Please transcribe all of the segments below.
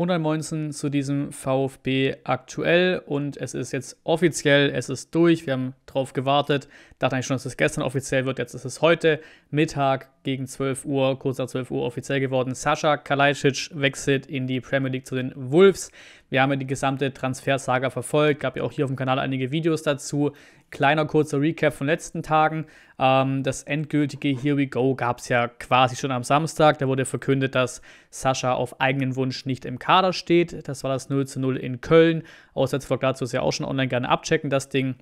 119 zu diesem VfB aktuell und es ist jetzt offiziell, es ist durch, wir haben drauf gewartet, dachte eigentlich schon, dass es gestern offiziell wird. Jetzt ist es heute Mittag gegen 12 Uhr, kurz nach 12 Uhr offiziell geworden. Sascha Kalajdzic wechselt in die Premier League zu den Wolves. Wir haben ja die gesamte Transfersaga verfolgt, gab ja auch hier auf dem Kanal einige Videos dazu. Kleiner kurzer Recap von letzten Tagen. Ähm, das endgültige Here We Go gab es ja quasi schon am Samstag. Da wurde verkündet, dass Sascha auf eigenen Wunsch nicht im Kader steht. Das war das 0 zu 0 in Köln. Auswärtsvlog dazu ist ja auch schon online gerne abchecken, das Ding.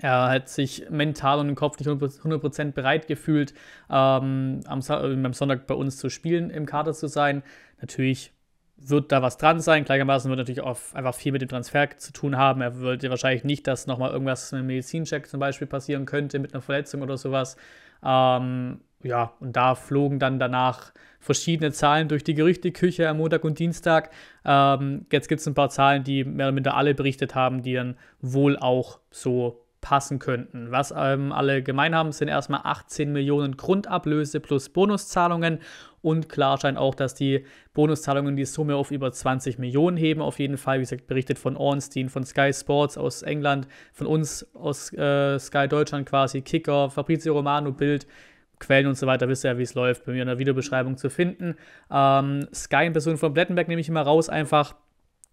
Er hat sich mental und im Kopf nicht 100% bereit gefühlt, ähm, am, äh, am Sonntag bei uns zu spielen, im Kader zu sein. Natürlich wird da was dran sein. Gleichermaßen wird natürlich auch einfach viel mit dem Transfer zu tun haben. Er wollte wahrscheinlich nicht, dass nochmal irgendwas mit einem Medizincheck zum Beispiel passieren könnte, mit einer Verletzung oder sowas. Ähm, ja, und da flogen dann danach verschiedene Zahlen durch die Gerüchteküche am Montag und Dienstag. Ähm, jetzt gibt es ein paar Zahlen, die mehr oder minder alle berichtet haben, die dann wohl auch so passen könnten. Was ähm, alle gemein haben, sind erstmal 18 Millionen Grundablöse plus Bonuszahlungen und klar scheint auch, dass die Bonuszahlungen die Summe auf über 20 Millionen heben. Auf jeden Fall, wie gesagt, berichtet von Ornstein, von Sky Sports aus England, von uns aus äh, Sky Deutschland quasi, Kicker, Fabrizio Romano, Bild. Quellen und so weiter, wisst ihr ja, wie es läuft, bei mir in der Videobeschreibung zu finden. Ähm, Sky in Person von Blättenberg nehme ich immer raus, einfach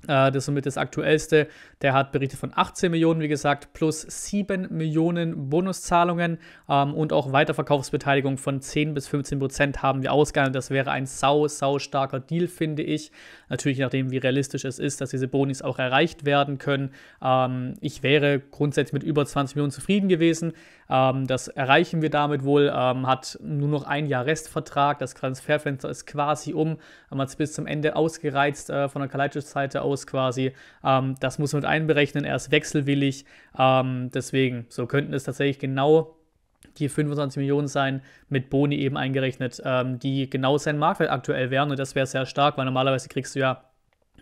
äh, das ist somit das aktuellste. Der hat Berichte von 18 Millionen, wie gesagt, plus 7 Millionen Bonuszahlungen ähm, und auch Weiterverkaufsbeteiligung von 10 bis 15 Prozent haben wir ausgehandelt. Das wäre ein sau, sau starker Deal, finde ich. Natürlich, je nachdem, wie realistisch es ist, dass diese Bonis auch erreicht werden können. Ähm, ich wäre grundsätzlich mit über 20 Millionen zufrieden gewesen. Ähm, das erreichen wir damit wohl. Ähm, hat nur noch ein Jahr Restvertrag. Das Transferfenster ist quasi um. Man hat es bis zum Ende ausgereizt äh, von der Kaleitsch-Seite aus quasi. Ähm, das muss man mit einberechnen, er ist wechselwillig. Ähm, deswegen, so könnten es tatsächlich genau die 25 Millionen sein, mit Boni eben eingerechnet, ähm, die genau sein Marktwert aktuell wären. Und das wäre sehr stark, weil normalerweise kriegst du ja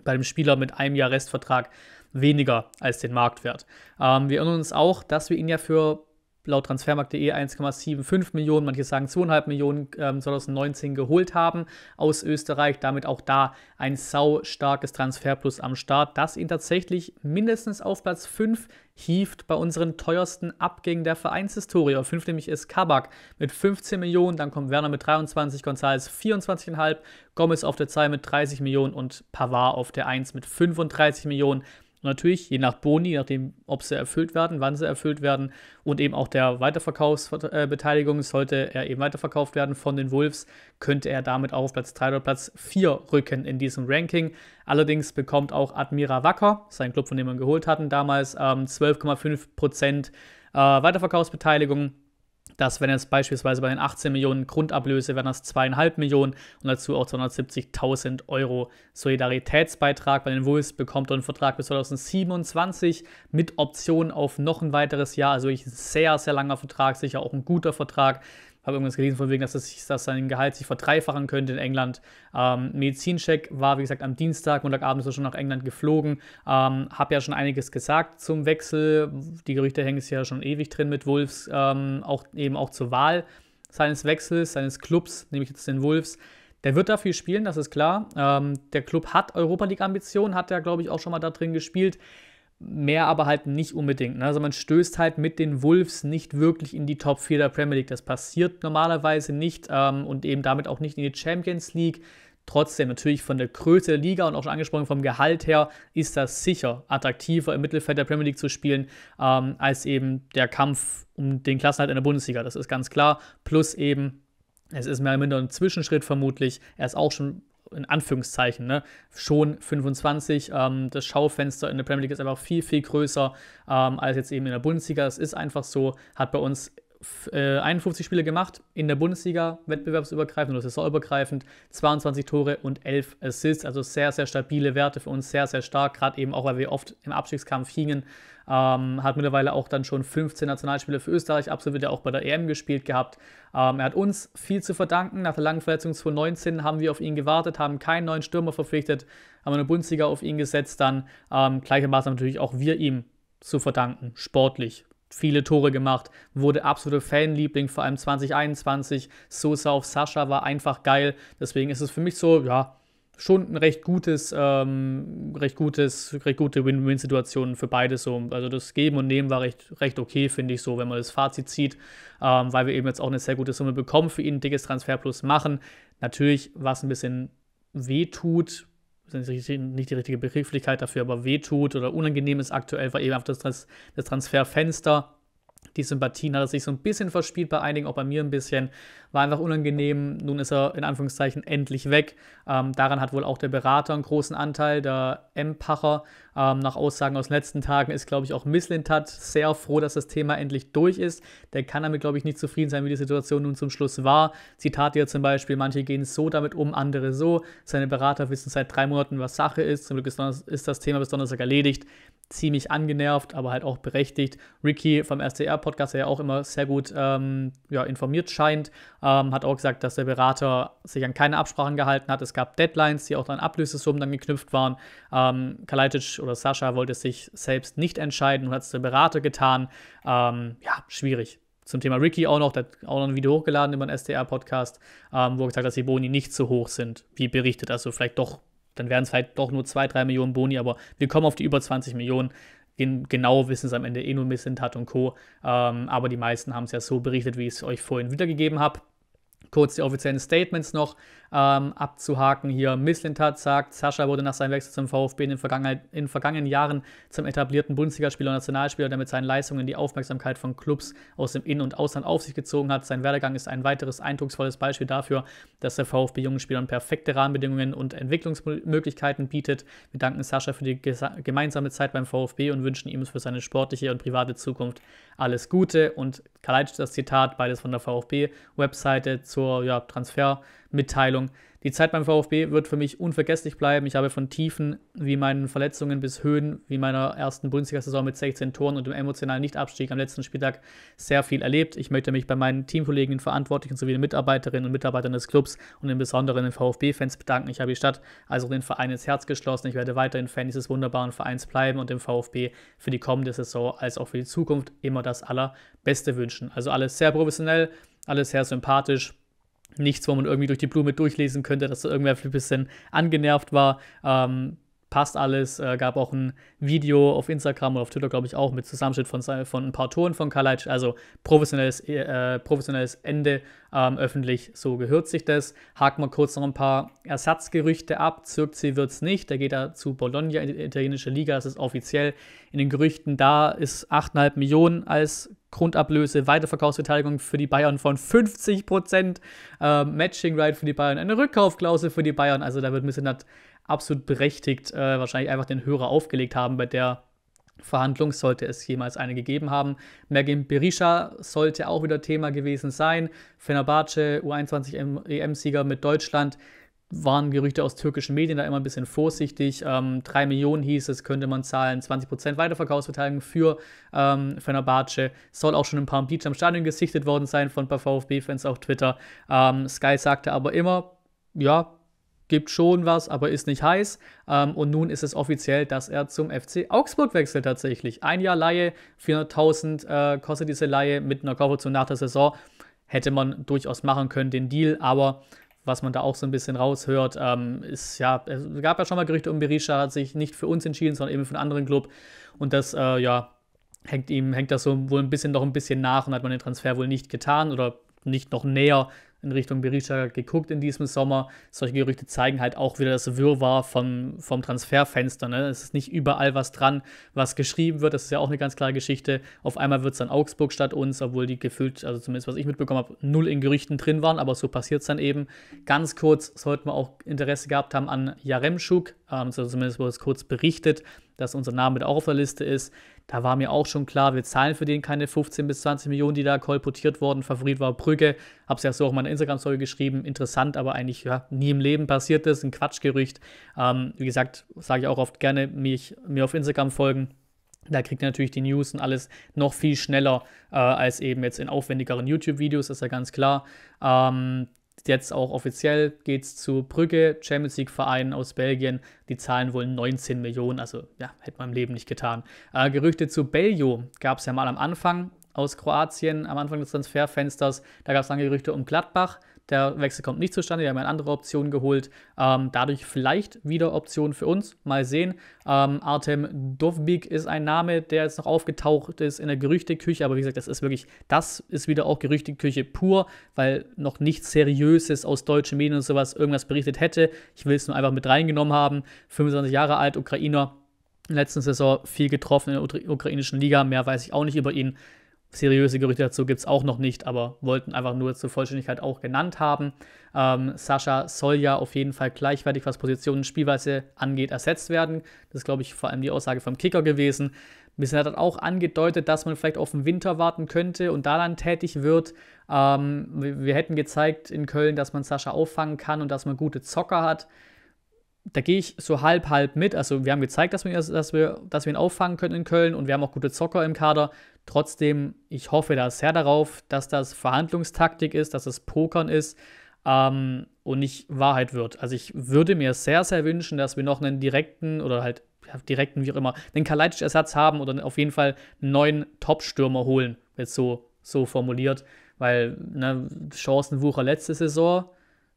bei dem Spieler mit einem Jahr Restvertrag weniger als den Marktwert. Ähm, wir erinnern uns auch, dass wir ihn ja für laut transfermarkt.de 1,75 Millionen, manche sagen 2,5 Millionen ähm, 2019 geholt haben aus Österreich. Damit auch da ein sau starkes Transferplus am Start, das ihn tatsächlich mindestens auf Platz 5 hieft bei unseren teuersten Abgängen der Vereinshistorie. Auf 5 nämlich ist Kabak mit 15 Millionen, dann kommt Werner mit 23, González 24,5, Gomez auf der 2 mit 30 Millionen und Pavard auf der 1 mit 35 Millionen natürlich, je nach Boni, nachdem, ob sie erfüllt werden, wann sie erfüllt werden und eben auch der Weiterverkaufsbeteiligung, sollte er eben weiterverkauft werden von den Wolves, könnte er damit auch auf Platz 3 oder Platz 4 rücken in diesem Ranking. Allerdings bekommt auch Admira Wacker, sein Club, von dem wir ihn geholt hatten damals, ähm, 12,5% äh, Weiterverkaufsbeteiligung dass wenn jetzt beispielsweise bei den 18 Millionen Grundablöse wären das 2,5 Millionen und dazu auch 270.000 Euro Solidaritätsbeitrag. Bei den Wolves bekommt er einen Vertrag bis 2027 mit Option auf noch ein weiteres Jahr. Also wirklich ein sehr, sehr langer Vertrag, sicher auch ein guter Vertrag habe irgendwas gelesen von wegen, dass, es, dass sein Gehalt sich verdreifachen könnte in England. Ähm, Medizincheck war, wie gesagt, am Dienstag, Montagabend ist er schon nach England geflogen. Ähm, habe ja schon einiges gesagt zum Wechsel. Die Gerüchte hängen es ja schon ewig drin mit Wolves, ähm, auch, eben auch zur Wahl seines Wechsels, seines Clubs, nämlich jetzt den Wolves. Der wird dafür spielen, das ist klar. Ähm, der Club hat Europa League-Ambitionen, hat er, glaube ich, auch schon mal da drin gespielt mehr aber halt nicht unbedingt. Ne? Also man stößt halt mit den Wolves nicht wirklich in die Top 4 der Premier League. Das passiert normalerweise nicht ähm, und eben damit auch nicht in die Champions League. Trotzdem natürlich von der Größe der Liga und auch schon angesprochen vom Gehalt her ist das sicher attraktiver im Mittelfeld der Premier League zu spielen ähm, als eben der Kampf um den Klassenhalt in der Bundesliga. Das ist ganz klar. Plus eben es ist mehr oder minder ein Zwischenschritt vermutlich. Er ist auch schon in Anführungszeichen, ne, schon 25. Ähm, das Schaufenster in der Premier League ist einfach viel, viel größer ähm, als jetzt eben in der Bundesliga. Es ist einfach so, hat bei uns 51 äh, Spiele gemacht in der Bundesliga, wettbewerbsübergreifend oder saisonübergreifend, 22 Tore und 11 Assists, also sehr, sehr stabile Werte für uns, sehr, sehr stark, gerade eben auch, weil wir oft im Abstiegskampf hingen. Ähm, hat mittlerweile auch dann schon 15 Nationalspiele für Österreich absolviert, ja auch bei der EM gespielt gehabt. Ähm, er hat uns viel zu verdanken. Nach der langen Verletzung 2019 haben wir auf ihn gewartet, haben keinen neuen Stürmer verpflichtet, haben eine Bundesliga auf ihn gesetzt. Dann ähm, gleichermaßen natürlich auch wir ihm zu verdanken, sportlich. Viele Tore gemacht, wurde absoluter Fanliebling, vor allem 2021. Sosa auf Sascha war einfach geil. Deswegen ist es für mich so, ja, schon ein recht gutes, ähm, recht gutes, recht gute Win-Win-Situationen für beides so. Also das Geben und Nehmen war recht, recht okay, finde ich so, wenn man das Fazit zieht, ähm, weil wir eben jetzt auch eine sehr gute Summe bekommen für ihn, dickes Transfer plus machen. Natürlich, was ein bisschen wehtut, ist nicht die richtige Begrifflichkeit dafür, aber wehtut oder unangenehm ist aktuell, war eben auf das, das Transferfenster die Sympathien hat er sich so ein bisschen verspielt bei einigen, auch bei mir ein bisschen. War einfach unangenehm. Nun ist er in Anführungszeichen endlich weg. Ähm, daran hat wohl auch der Berater einen großen Anteil, der Empacher. Ähm, nach Aussagen aus den letzten Tagen ist, glaube ich, auch Misslintat sehr froh, dass das Thema endlich durch ist. Der kann damit, glaube ich, nicht zufrieden sein, wie die Situation nun zum Schluss war. Zitat hier zum Beispiel: Manche gehen so damit um, andere so. Seine Berater wissen seit drei Monaten, was Sache ist. Zum Glück ist, ist das Thema bis Donnerstag erledigt ziemlich angenervt, aber halt auch berechtigt. Ricky vom SDR-Podcast, der ja auch immer sehr gut ähm, ja, informiert scheint, ähm, hat auch gesagt, dass der Berater sich an keine Absprachen gehalten hat. Es gab Deadlines, die auch an Ablösesummen dann geknüpft waren. Ähm, Kalajdzic oder Sascha wollte sich selbst nicht entscheiden und hat es der Berater getan. Ähm, ja, schwierig zum Thema Ricky auch noch, der hat auch noch ein Video hochgeladen über den SDR-Podcast, ähm, wo er gesagt hat, dass die Boni nicht so hoch sind, wie berichtet. Also vielleicht doch dann wären es halt doch nur 2, 3 Millionen Boni, aber wir kommen auf die über 20 Millionen. genau wissen es am Ende eh nur Missintat und Co. Ähm, aber die meisten haben es ja so berichtet, wie ich es euch vorhin wiedergegeben habe. Kurz die offiziellen Statements noch ähm, abzuhaken hier. Mislintat sagt, Sascha wurde nach seinem Wechsel zum VfB in den, Vergangenheit, in vergangenen Jahren zum etablierten Bundesligaspieler und Nationalspieler, der mit seinen Leistungen die Aufmerksamkeit von Clubs aus dem In- und Ausland auf sich gezogen hat. Sein Werdegang ist ein weiteres eindrucksvolles Beispiel dafür, dass der VfB jungen Spielern perfekte Rahmenbedingungen und Entwicklungsmöglichkeiten bietet. Wir danken Sascha für die gemeinsame Zeit beim VfB und wünschen ihm für seine sportliche und private Zukunft alles Gute. Und Kaleitsch das Zitat, beides von der VfB-Webseite zur ja, Transfer- Mitteilung. Die Zeit beim VfB wird für mich unvergesslich bleiben. Ich habe von Tiefen wie meinen Verletzungen bis Höhen wie meiner ersten Bundesliga-Saison mit 16 Toren und dem emotionalen Nichtabstieg am letzten Spieltag sehr viel erlebt. Ich möchte mich bei meinen Teamkollegen, den Verantwortlichen sowie den Mitarbeiterinnen und Mitarbeitern des Clubs und im Besonderen den VfB-Fans bedanken. Ich habe die Stadt, also den Verein ins Herz geschlossen. Ich werde weiterhin Fan dieses wunderbaren Vereins bleiben und dem VfB für die kommende Saison als auch für die Zukunft immer das Allerbeste wünschen. Also alles sehr professionell, alles sehr sympathisch nichts, wo man irgendwie durch die Blume durchlesen könnte, dass da irgendwer ein bisschen angenervt war. Ähm, passt alles. Äh, gab auch ein Video auf Instagram oder auf Twitter, glaube ich, auch mit Zusammenschnitt von, von ein paar Toren von Kalic. Also professionelles, äh, professionelles Ende ähm, öffentlich, so gehört sich das. Haken wir kurz noch ein paar Ersatzgerüchte ab. Zirkzee wird es nicht. Der geht da zu Bologna, in die italienische Liga. Das ist offiziell in den Gerüchten da. Ist 8,5 Millionen als Grundablöse, Weiterverkaufsbeteiligung für die Bayern von 50 äh, Matching Right für die Bayern, eine Rückkaufklausel für die Bayern. Also da wird Missinat absolut berechtigt äh, wahrscheinlich einfach den Hörer aufgelegt haben bei der Verhandlung, sollte es jemals eine gegeben haben. Mergim Berisha sollte auch wieder Thema gewesen sein. Fenerbahce, U21 EM-Sieger e mit Deutschland waren Gerüchte aus türkischen Medien da immer ein bisschen vorsichtig. Ähm, 3 Millionen hieß es, könnte man zahlen, 20% Weiterverkaufsbeteiligung für ähm, Fenerbahce. Soll auch schon ein paar Beach am Stadion gesichtet worden sein von ein paar VfB-Fans auf Twitter. Ähm, Sky sagte aber immer, ja, gibt schon was, aber ist nicht heiß. Ähm, und nun ist es offiziell, dass er zum FC Augsburg wechselt tatsächlich. Ein Jahr Laie, 400.000 äh, kostet diese Laie mit einer Kaufoption nach der Saison. Hätte man durchaus machen können, den Deal, aber was man da auch so ein bisschen raushört, ähm, ist ja, es gab ja schon mal Gerüchte um Berisha, hat sich nicht für uns entschieden, sondern eben für einen anderen Club. Und das, äh, ja, hängt ihm, hängt das so wohl ein bisschen noch ein bisschen nach und hat man den Transfer wohl nicht getan oder nicht noch näher in Richtung Berisha geguckt in diesem Sommer. Solche Gerüchte zeigen halt auch wieder das Wirrwarr von, vom Transferfenster. Ne? Es ist nicht überall was dran, was geschrieben wird. Das ist ja auch eine ganz klare Geschichte. Auf einmal wird es dann Augsburg statt uns, obwohl die gefühlt, also zumindest was ich mitbekommen habe, null in Gerüchten drin waren, aber so passiert es dann eben. Ganz kurz sollten wir auch Interesse gehabt haben an Jaremschuk, ähm, zumindest wurde es kurz berichtet, dass unser Name mit auch auf der Liste ist. Da war mir auch schon klar, wir zahlen für den keine 15 bis 20 Millionen, die da kolportiert wurden. Favorit war Brügge, hab's ja so auf meiner Instagram-Story geschrieben. Interessant, aber eigentlich ja, nie im Leben passiert das. ein Quatschgerücht. Ähm, wie gesagt, sage ich auch oft gerne, mich, mir auf Instagram folgen. Da kriegt ihr natürlich die News und alles noch viel schneller äh, als eben jetzt in aufwendigeren YouTube-Videos, ist ja ganz klar. Ähm, jetzt auch offiziell geht es zu Brügge, Champions League Verein aus Belgien. Die zahlen wohl 19 Millionen, also ja, hätte man im Leben nicht getan. Äh, Gerüchte zu Beljo gab es ja mal am Anfang aus Kroatien, am Anfang des Transferfensters. Da gab es dann Gerüchte um Gladbach. Der Wechsel kommt nicht zustande. Wir haben eine andere Option geholt. Ähm, dadurch vielleicht wieder Option für uns. Mal sehen. Ähm, Artem Dovbik ist ein Name, der jetzt noch aufgetaucht ist in der Gerüchteküche. Aber wie gesagt, das ist wirklich, das ist wieder auch Gerüchteküche pur, weil noch nichts Seriöses aus deutschen Medien und sowas irgendwas berichtet hätte. Ich will es nur einfach mit reingenommen haben. 25 Jahre alt, Ukrainer. Letzten Saison viel getroffen in der ukrainischen Liga. Mehr weiß ich auch nicht über ihn. Seriöse Gerüchte dazu gibt es auch noch nicht, aber wollten einfach nur zur Vollständigkeit auch genannt haben. Ähm, Sascha soll ja auf jeden Fall gleichwertig, was Positionen und Spielweise angeht, ersetzt werden. Das ist, glaube ich, vor allem die Aussage vom Kicker gewesen. Bisschen hat auch angedeutet, dass man vielleicht auf den Winter warten könnte und da dann tätig wird. Ähm, wir, wir hätten gezeigt in Köln, dass man Sascha auffangen kann und dass man gute Zocker hat da gehe ich so halb, halb mit. Also wir haben gezeigt, dass wir, dass, wir, dass wir ihn auffangen können in Köln und wir haben auch gute Zocker im Kader. Trotzdem, ich hoffe da sehr darauf, dass das Verhandlungstaktik ist, dass es das Pokern ist ähm, und nicht Wahrheit wird. Also ich würde mir sehr, sehr wünschen, dass wir noch einen direkten oder halt ja, direkten, wie auch immer, einen Kaleitsch-Ersatz haben oder auf jeden Fall einen neuen Top-Stürmer holen, jetzt so, so formuliert. Weil ne, Chancenwucher letzte Saison,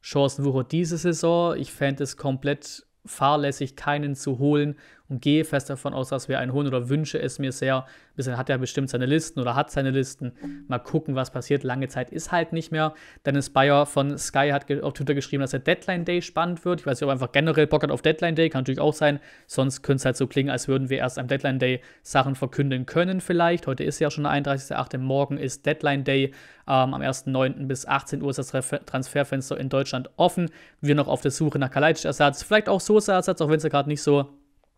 Chancen wuchert diese Saison. Ich fände es komplett fahrlässig, keinen zu holen, und gehe fest davon aus, dass wir einen holen oder wünsche es mir sehr. Ein bisschen hat er bestimmt seine Listen oder hat seine Listen. Mal gucken, was passiert. Lange Zeit ist halt nicht mehr. Dennis Bayer von Sky hat auf Twitter geschrieben, dass der Deadline Day spannend wird. Ich weiß nicht, ob er einfach generell Bock hat auf Deadline Day, kann natürlich auch sein. Sonst könnte es halt so klingen, als würden wir erst am Deadline Day Sachen verkünden können vielleicht. Heute ist ja schon der 31.8., morgen ist Deadline Day. Ähm, am 1.9. bis 18 Uhr ist das Transferfenster in Deutschland offen. Wir noch auf der Suche nach Kalajdzic-Ersatz, vielleicht auch Sosa-Ersatz, auch wenn es ja gerade nicht so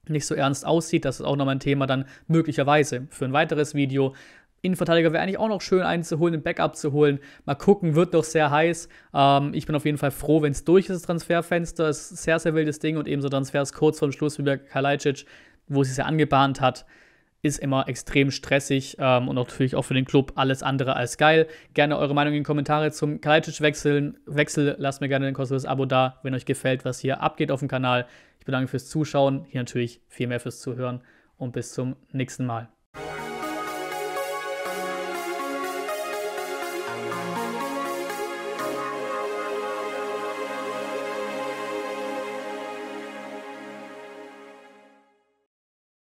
nicht so ernst aussieht. Das ist auch nochmal ein Thema dann möglicherweise für ein weiteres Video. Innenverteidiger wäre eigentlich auch noch schön, einen zu holen, ein Backup zu holen. Mal gucken, wird doch sehr heiß. Ähm, ich bin auf jeden Fall froh, wenn es durch ist, das Transferfenster. Es ist ein sehr, sehr wildes Ding und ebenso Transfers kurz vorm Schluss wie bei Kalajdzic, wo es sich ja angebahnt hat ist immer extrem stressig ähm, und natürlich auch für den Club alles andere als geil. Gerne eure Meinung in die Kommentare zum Kalajdzic wechseln. Wechsel, lasst mir gerne ein kostenloses Abo da, wenn euch gefällt, was hier abgeht auf dem Kanal. Ich bedanke mich fürs Zuschauen, hier natürlich viel mehr fürs Zuhören und bis zum nächsten Mal.